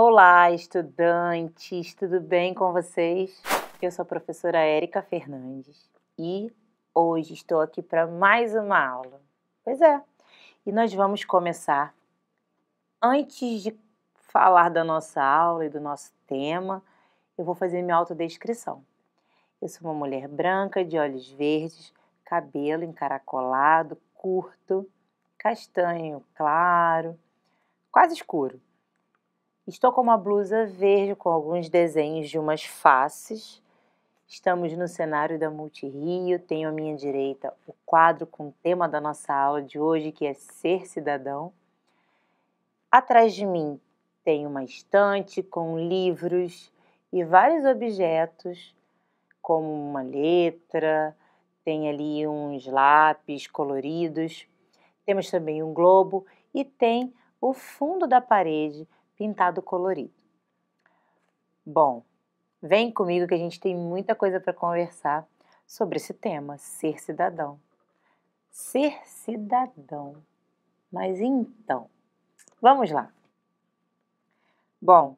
Olá, estudantes, tudo bem com vocês? Eu sou a professora Érica Fernandes e hoje estou aqui para mais uma aula. Pois é, e nós vamos começar. Antes de falar da nossa aula e do nosso tema, eu vou fazer minha autodescrição. Eu sou uma mulher branca, de olhos verdes, cabelo encaracolado, curto, castanho claro, quase escuro Estou com uma blusa verde com alguns desenhos de umas faces. Estamos no cenário da Multirio. Tenho à minha direita o quadro com o tema da nossa aula de hoje, que é Ser Cidadão. Atrás de mim tem uma estante com livros e vários objetos, como uma letra, tem ali uns lápis coloridos, temos também um globo e tem o fundo da parede pintado colorido. Bom, vem comigo que a gente tem muita coisa para conversar sobre esse tema, ser cidadão. Ser cidadão. Mas então, vamos lá. Bom,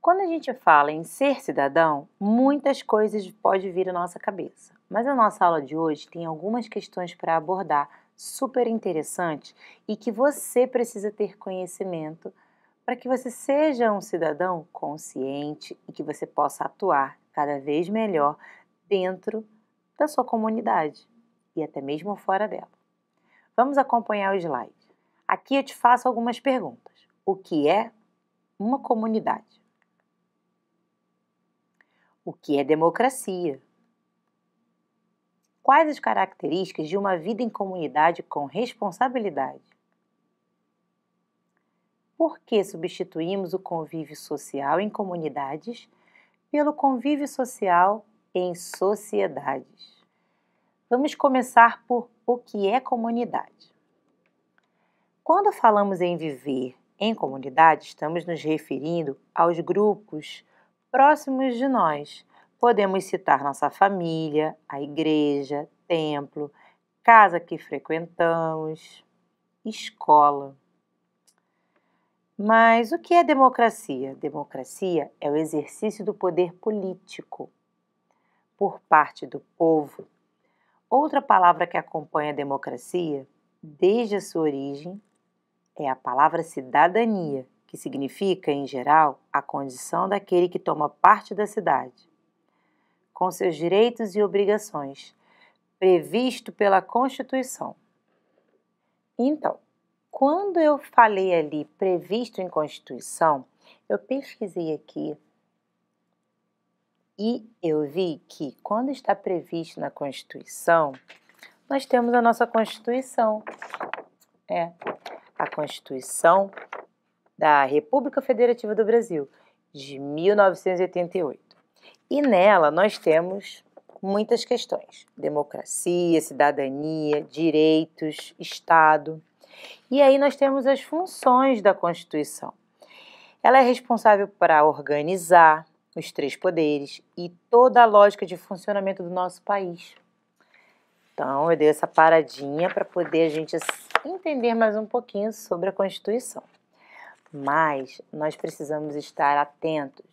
quando a gente fala em ser cidadão, muitas coisas podem vir à nossa cabeça. Mas a nossa aula de hoje tem algumas questões para abordar super interessantes e que você precisa ter conhecimento para que você seja um cidadão consciente e que você possa atuar cada vez melhor dentro da sua comunidade e até mesmo fora dela. Vamos acompanhar o slide. Aqui eu te faço algumas perguntas. O que é uma comunidade? O que é democracia? Quais as características de uma vida em comunidade com responsabilidade? por que substituímos o convívio social em comunidades pelo convívio social em sociedades. Vamos começar por o que é comunidade. Quando falamos em viver em comunidade, estamos nos referindo aos grupos próximos de nós. Podemos citar nossa família, a igreja, templo, casa que frequentamos, escola. Mas o que é democracia? Democracia é o exercício do poder político por parte do povo. Outra palavra que acompanha a democracia, desde a sua origem, é a palavra cidadania, que significa, em geral, a condição daquele que toma parte da cidade, com seus direitos e obrigações, previsto pela Constituição. Então, quando eu falei ali previsto em Constituição, eu pesquisei aqui e eu vi que quando está previsto na Constituição, nós temos a nossa Constituição. É a Constituição da República Federativa do Brasil, de 1988. E nela nós temos muitas questões: democracia, cidadania, direitos, Estado. E aí nós temos as funções da Constituição. Ela é responsável para organizar os três poderes e toda a lógica de funcionamento do nosso país. Então, eu dei essa paradinha para poder a gente entender mais um pouquinho sobre a Constituição. Mas nós precisamos estar atentos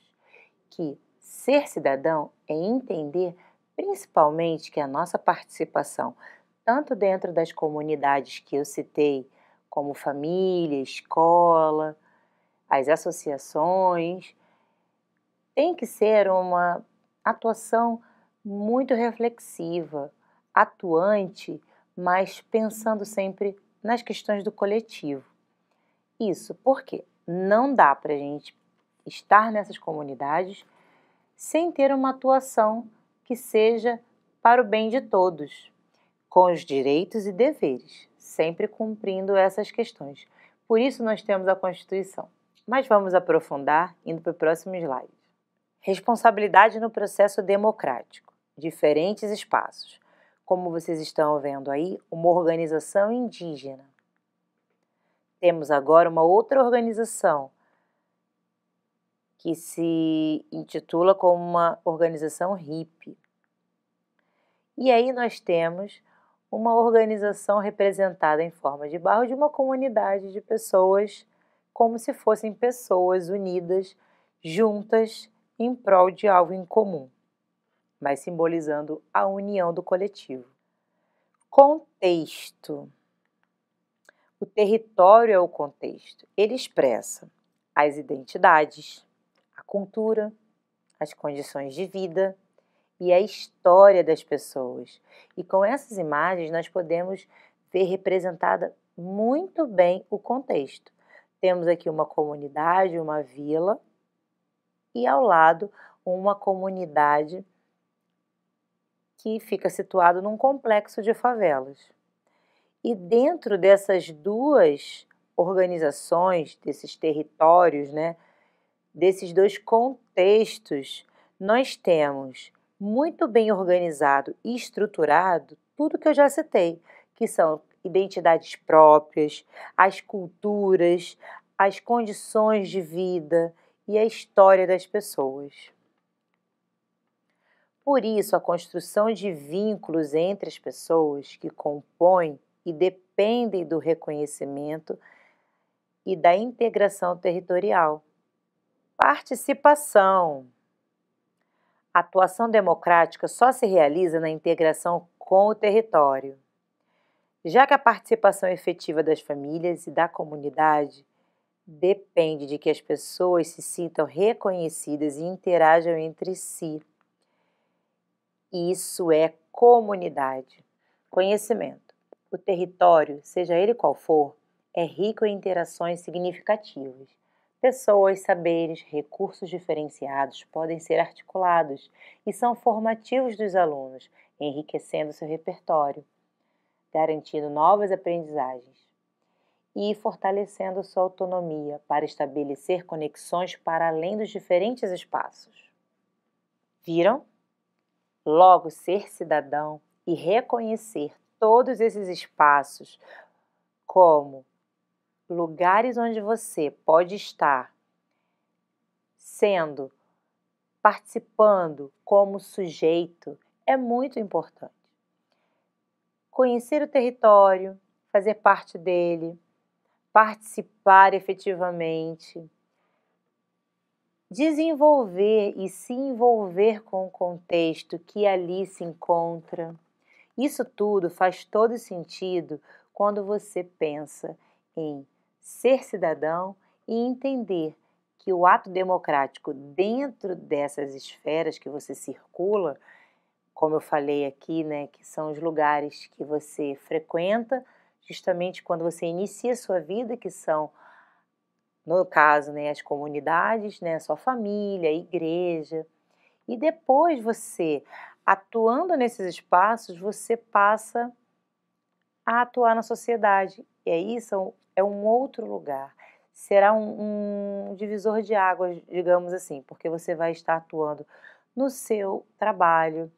que ser cidadão é entender principalmente que a nossa participação tanto dentro das comunidades que eu citei, como família, escola, as associações, tem que ser uma atuação muito reflexiva, atuante, mas pensando sempre nas questões do coletivo. Isso porque não dá para a gente estar nessas comunidades sem ter uma atuação que seja para o bem de todos com os direitos e deveres, sempre cumprindo essas questões. Por isso nós temos a Constituição. Mas vamos aprofundar indo para o próximo slide. Responsabilidade no processo democrático. Diferentes espaços. Como vocês estão vendo aí, uma organização indígena. Temos agora uma outra organização que se intitula como uma organização hippie. E aí nós temos uma organização representada em forma de barro de uma comunidade de pessoas, como se fossem pessoas unidas, juntas, em prol de algo em comum, mas simbolizando a união do coletivo. Contexto. O território é o contexto. Ele expressa as identidades, a cultura, as condições de vida, e a história das pessoas. E com essas imagens nós podemos ver representada muito bem o contexto. Temos aqui uma comunidade, uma vila e ao lado uma comunidade que fica situado num complexo de favelas. E dentro dessas duas organizações, desses territórios, né, desses dois contextos, nós temos muito bem organizado e estruturado tudo que eu já citei, que são identidades próprias, as culturas, as condições de vida e a história das pessoas. Por isso, a construção de vínculos entre as pessoas que compõem e dependem do reconhecimento e da integração territorial. Participação a atuação democrática só se realiza na integração com o território. Já que a participação efetiva das famílias e da comunidade depende de que as pessoas se sintam reconhecidas e interajam entre si. Isso é comunidade. Conhecimento. O território, seja ele qual for, é rico em interações significativas Pessoas, saberes, recursos diferenciados podem ser articulados e são formativos dos alunos, enriquecendo seu repertório, garantindo novas aprendizagens e fortalecendo sua autonomia para estabelecer conexões para além dos diferentes espaços. Viram? Logo, ser cidadão e reconhecer todos esses espaços como lugares onde você pode estar sendo, participando como sujeito é muito importante. Conhecer o território, fazer parte dele, participar efetivamente, desenvolver e se envolver com o contexto que ali se encontra. Isso tudo faz todo sentido quando você pensa em ser cidadão e entender que o ato democrático dentro dessas esferas que você circula, como eu falei aqui, né, que são os lugares que você frequenta, justamente quando você inicia sua vida, que são no caso, né, as comunidades, né, sua família, igreja. E depois você, atuando nesses espaços, você passa a atuar na sociedade. E aí são é um outro lugar. Será um, um divisor de águas, digamos assim, porque você vai estar atuando no seu trabalho.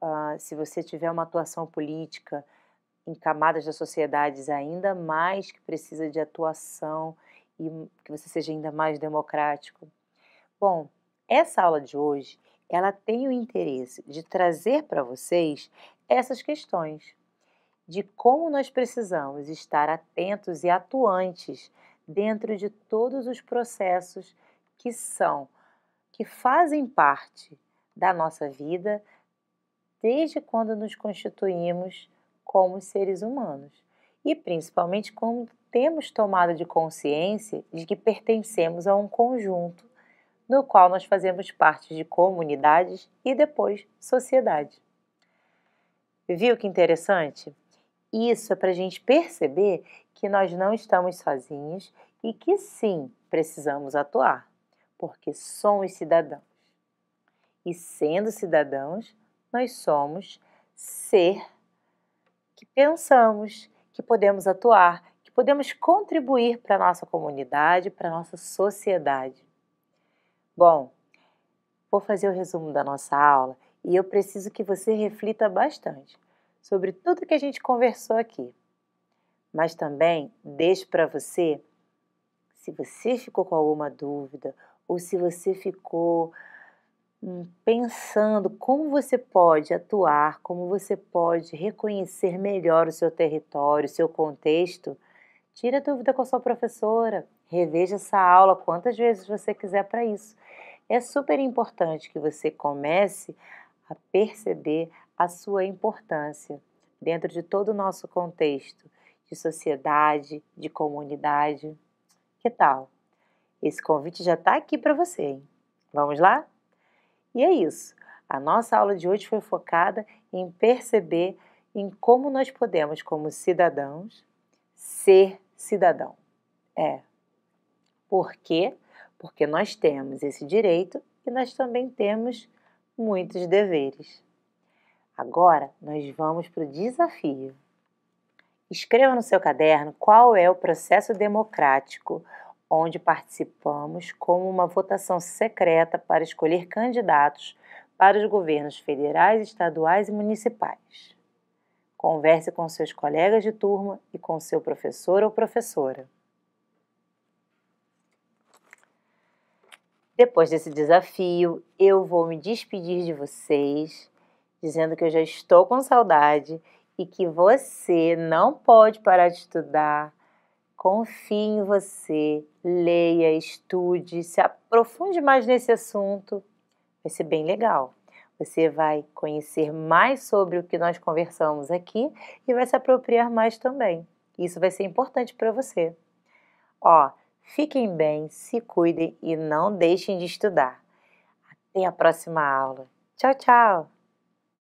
Uh, se você tiver uma atuação política em camadas das sociedades ainda mais que precisa de atuação e que você seja ainda mais democrático. Bom, essa aula de hoje ela tem o interesse de trazer para vocês essas questões de como nós precisamos estar atentos e atuantes dentro de todos os processos que são, que fazem parte da nossa vida desde quando nos constituímos como seres humanos e principalmente quando temos tomado de consciência de que pertencemos a um conjunto no qual nós fazemos parte de comunidades e depois sociedade. Viu que interessante? Isso é para a gente perceber que nós não estamos sozinhos e que sim precisamos atuar, porque somos cidadãos. E sendo cidadãos, nós somos ser que pensamos, que podemos atuar, que podemos contribuir para a nossa comunidade, para a nossa sociedade. Bom, vou fazer o resumo da nossa aula e eu preciso que você reflita bastante sobre tudo que a gente conversou aqui. Mas também deixo para você, se você ficou com alguma dúvida ou se você ficou hum, pensando como você pode atuar, como você pode reconhecer melhor o seu território, o seu contexto, tira dúvida com a sua professora, reveja essa aula quantas vezes você quiser para isso. É super importante que você comece a perceber a sua importância dentro de todo o nosso contexto de sociedade, de comunidade. Que tal? Esse convite já está aqui para você, hein? Vamos lá? E é isso. A nossa aula de hoje foi focada em perceber em como nós podemos, como cidadãos, ser cidadão. É. Por quê? Porque nós temos esse direito e nós também temos muitos deveres. Agora nós vamos para o desafio. Escreva no seu caderno qual é o processo democrático onde participamos como uma votação secreta para escolher candidatos para os governos federais, estaduais e municipais. Converse com seus colegas de turma e com seu professor ou professora. Depois desse desafio, eu vou me despedir de vocês dizendo que eu já estou com saudade e que você não pode parar de estudar. Confie em você, leia, estude, se aprofunde mais nesse assunto. Vai ser bem legal. Você vai conhecer mais sobre o que nós conversamos aqui e vai se apropriar mais também. Isso vai ser importante para você. Ó, fiquem bem, se cuidem e não deixem de estudar. Até a próxima aula. Tchau, tchau!